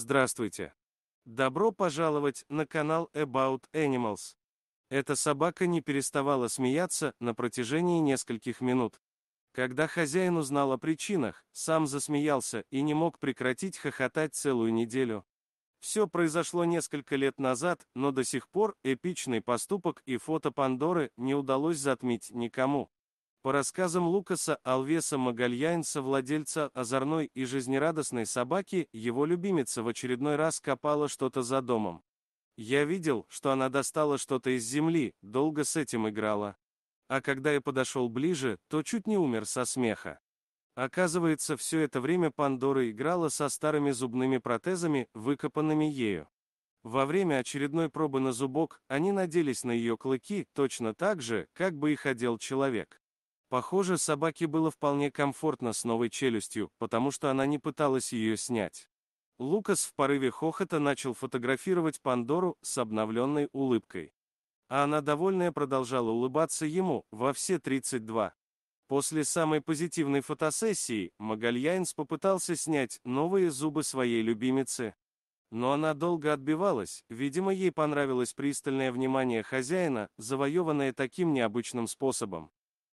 Здравствуйте! Добро пожаловать на канал About Animals. Эта собака не переставала смеяться на протяжении нескольких минут. Когда хозяин узнал о причинах, сам засмеялся и не мог прекратить хохотать целую неделю. Все произошло несколько лет назад, но до сих пор эпичный поступок и фото Пандоры не удалось затмить никому. По рассказам Лукаса Алвеса Магальяйнса, владельца озорной и жизнерадостной собаки, его любимица в очередной раз копала что-то за домом. Я видел, что она достала что-то из земли, долго с этим играла. А когда я подошел ближе, то чуть не умер со смеха. Оказывается, все это время Пандора играла со старыми зубными протезами, выкопанными ею. Во время очередной пробы на зубок они наделись на ее клыки точно так же, как бы их одел человек. Похоже, собаке было вполне комфортно с новой челюстью, потому что она не пыталась ее снять. Лукас в порыве хохота начал фотографировать Пандору с обновленной улыбкой. А она довольная продолжала улыбаться ему во все 32. После самой позитивной фотосессии Магальяинс попытался снять новые зубы своей любимицы. Но она долго отбивалась, видимо ей понравилось пристальное внимание хозяина, завоеванное таким необычным способом.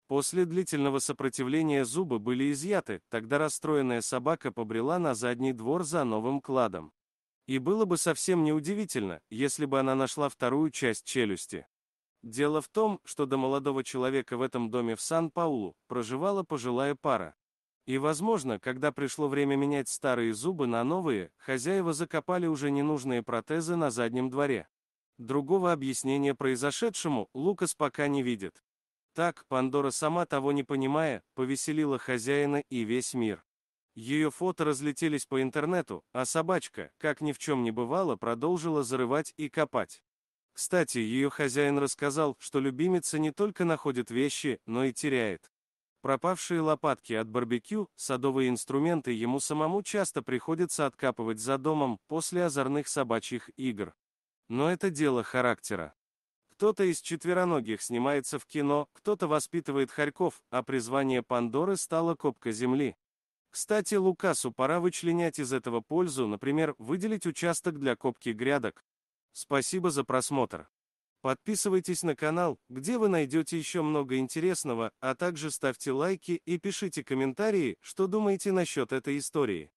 После длительного сопротивления зубы были изъяты, тогда расстроенная собака побрела на задний двор за новым кладом. И было бы совсем неудивительно, если бы она нашла вторую часть челюсти. Дело в том, что до молодого человека в этом доме в Сан-Паулу проживала пожилая пара. И, возможно, когда пришло время менять старые зубы на новые, хозяева закопали уже ненужные протезы на заднем дворе. Другого объяснения произошедшему Лукас пока не видит. Так, Пандора сама того не понимая, повеселила хозяина и весь мир. Ее фото разлетелись по интернету, а собачка, как ни в чем не бывало, продолжила зарывать и копать. Кстати, ее хозяин рассказал, что любимица не только находит вещи, но и теряет. Пропавшие лопатки от барбекю, садовые инструменты ему самому часто приходится откапывать за домом после озорных собачьих игр. Но это дело характера. Кто-то из четвероногих снимается в кино, кто-то воспитывает хорьков, а призвание Пандоры стало копка земли. Кстати, Лукасу пора вычленять из этого пользу, например, выделить участок для копки грядок. Спасибо за просмотр. Подписывайтесь на канал, где вы найдете еще много интересного, а также ставьте лайки и пишите комментарии, что думаете насчет этой истории.